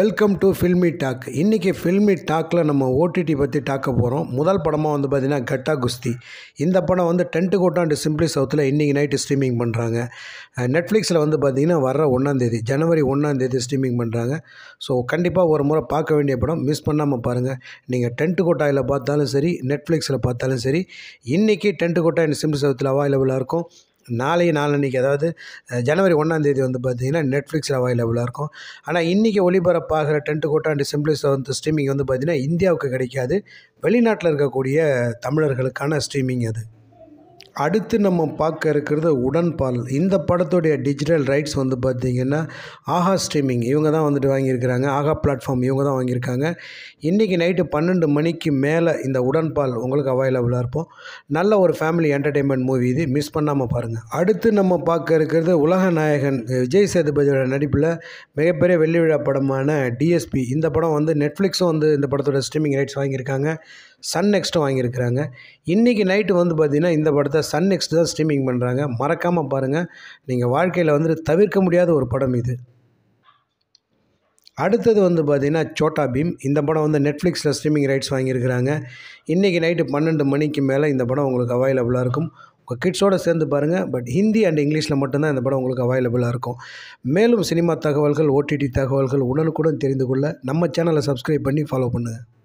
welcome to filmi talk இன்றைக்கி ஃபில்மி டாக்கில் நம்ம ஓடிடி பற்றி டாக்க போகிறோம் முதல் படமாக வந்து பார்த்திங்கன்னா கட்டா குஸ்தி இந்த படம் வந்து டென்த்து கோட்டாண்டு சிம்பிளி சவுத்தில் இன்றைக்கி நைட்டு ஸ்ட்ரீமிங் பண்ணுறாங்க நெட்ஃப்ளிக்ஸில் வந்து பார்த்திங்கன்னா வர ஒன்றாந்தேதி ஜனவரி ஒன்றாந்தேதி ஸ்ட்ரீமிங் பண்ணுறாங்க ஸோ கண்டிப்பாக ஒரு முறை பார்க்க வேண்டிய படம் மிஸ் பண்ணாமல் பாருங்கள் நீங்கள் டென்ட்டு கோட்டாயில் பார்த்தாலும் சரி நெட்ஃப்ளிக்ஸில் பார்த்தாலும் சரி இன்றைக்கி டென்ட்டு கோட்டா சிம்பிளி சவுத்தில் அவைலபிளாக இருக்கும் நாளை நாளன்னைக்கு அதாவது ஜனவரி ஒன்றாந்தேதி வந்து பார்த்திங்கன்னா நெட்ஃப்ளிக்ஸில் அவைலபிளாக இருக்கும் ஆனால் இன்றைக்கி ஒளிபரப்பாகிற டென்ட்டு கோட்டாண்டி சிம்பிளிஸ் வந்து ஸ்ட்ரீமிங் வந்து பார்த்திங்கன்னா இந்தியாவுக்கு கிடைக்காது வெளிநாட்டில் இருக்கக்கூடிய தமிழர்களுக்கான ஸ்ட்ரீமிங் அது அடுத்து நம்ம பார்க்க இருக்கிறது உடன்பால் இந்த படத்துடைய டிஜிட்டல் ரைட்ஸ் வந்து பார்த்திங்கன்னா ஆஹா ஸ்ட்ரீமிங் இவங்க தான் வந்துட்டு வாங்கியிருக்கிறாங்க ஆஹா பிளாட்ஃபார்ம் இவங்க தான் வாங்கியிருக்காங்க இன்றைக்கி நைட்டு பன்னெண்டு மணிக்கு மேலே இந்த உடன்பால் உங்களுக்கு அவைலபிளாக இருப்போம் நல்ல ஒரு ஃபேமிலி என்டர்டெயின்மெண்ட் மூவி இது மிஸ் பண்ணாமல் பாருங்கள் அடுத்து நம்ம பார்க்க இருக்கிறது உலக நாயகன் விஜய் சேதுபதியோட நடிப்பில் மிகப்பெரிய வெள்ளி விழா படமான டிஎஸ்பி இந்த படம் வந்து நெட்ஃப்ளிக்ஸும் வந்து இந்த படத்தோட ஸ்ட்ரீமிங் ரைட்ஸ் வாங்கியிருக்காங்க சன் நெக்ஸ்ட்டும் வாங்கியிருக்கிறாங்க இன்றைக்கி நைட்டு வந்து பார்த்திங்கன்னா இந்த படத்தை படத்தை சன் நெக்ஸ்ட் தான் ஸ்ட்ரீமிங் பண்ணுறாங்க மறக்காமல் பாருங்கள் நீங்கள் வாழ்க்கையில் வந்துட்டு தவிர்க்க முடியாத ஒரு படம் இது அடுத்தது வந்து பார்த்திங்கன்னா சோட்டா பீம் இந்த படம் வந்து நெட்ஃப்ளிக்ஸில் ஸ்ட்ரீமிங் ரைட்ஸ் வாங்கியிருக்கிறாங்க இன்றைக்கி நைட்டு பன்னெண்டு மணிக்கு மேலே இந்த படம் உங்களுக்கு அவைலபிளாக இருக்கும் உங்கள் கிட்ஸோடு சேர்ந்து பாருங்கள் பட் ஹிந்தி அண்ட் இங்கிலீஷில் மட்டும்தான் இந்த படம் உங்களுக்கு அவைலபிளாக இருக்கும் மேலும் சினிமா தகவல்கள் ஓடிடி தகவல்கள் உடனுக்குடன் தெரிந்து கொள்ள நம்ம சேனலை சப்ஸ்கிரைப் பண்ணி ஃபாலோ பண்ணுங்கள்